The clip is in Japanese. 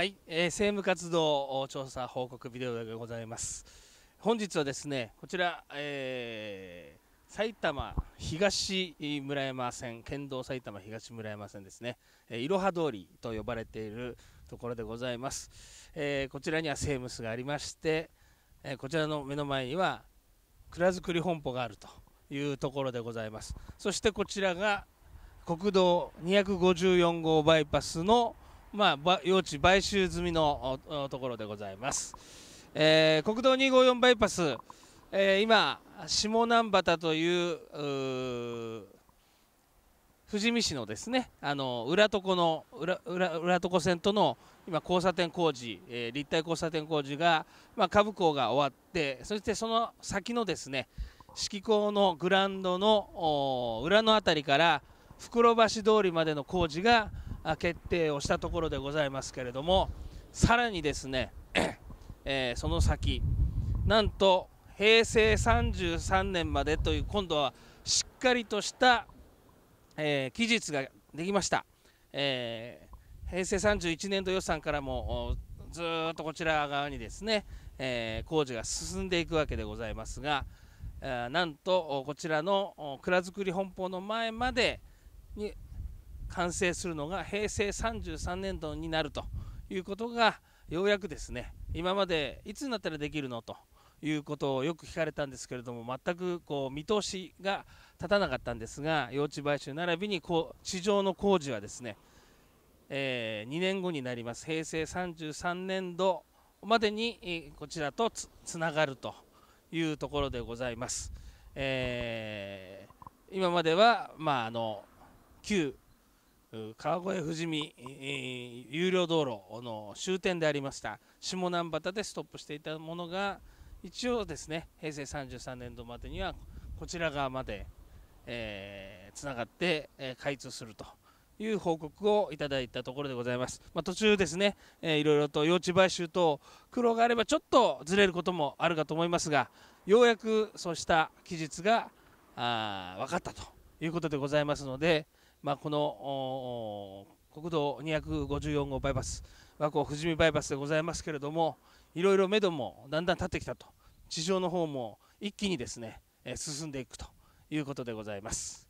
はい、えー、政務活動調査報告ビデオでございます。本日はですね、こちら、えー、埼玉東村山線、県道埼玉東村山線ですね、いろは通りと呼ばれているところでございます。えー、こちらにはセームスがありまして、えこちらの目の前には蔵造り本舗があるというところでございます。そしてこちらが国道254号バイパスのまあ、用地買収済みのところでございます、えー、国道254バイパス、えー、今下南畑という富士見市のですねあの裏とこの裏裏裏とこ線との今交差点工事、えー、立体交差点工事が、まあ、株工が終わってそしてその先のですね式港のグランドの裏の辺りから袋橋通りまでの工事が決定をしたところでございますけれどもさらにですね、えー、その先なんと平成33年までという今度はしっかりとした、えー、期日ができました、えー、平成31年度予算からもずっとこちら側にですね、えー、工事が進んでいくわけでございますが、なんとこちらの蔵造り本舗の前までに完成するのが平成33年度になるということがようやくですね今までいつになったらできるのということをよく聞かれたんですけれども全くこう見通しが立たなかったんですが用地買収並びにこう地上の工事はですね、えー、2年後になります平成33年度までにこちらとつながるというところでございます。えー、今までは、まあ、あの旧川越富士見、えー、有料道路の終点でありました下南端でストップしていたものが一応ですね平成33年度までにはこちら側までえー、つながって、えー、開通するという報告をいただいたところでございます、まあ、途中ですね、えー、いろいろと用地買収と苦労があればちょっとずれることもあるかと思いますがようやくそうした期日があ分かったということでございますので、まあ、この国道254号バイパス和光富士見バイパスでございますけれどもいろいろ目処もだんだん立ってきたと地上の方も一気にですね進んでいくということでございます。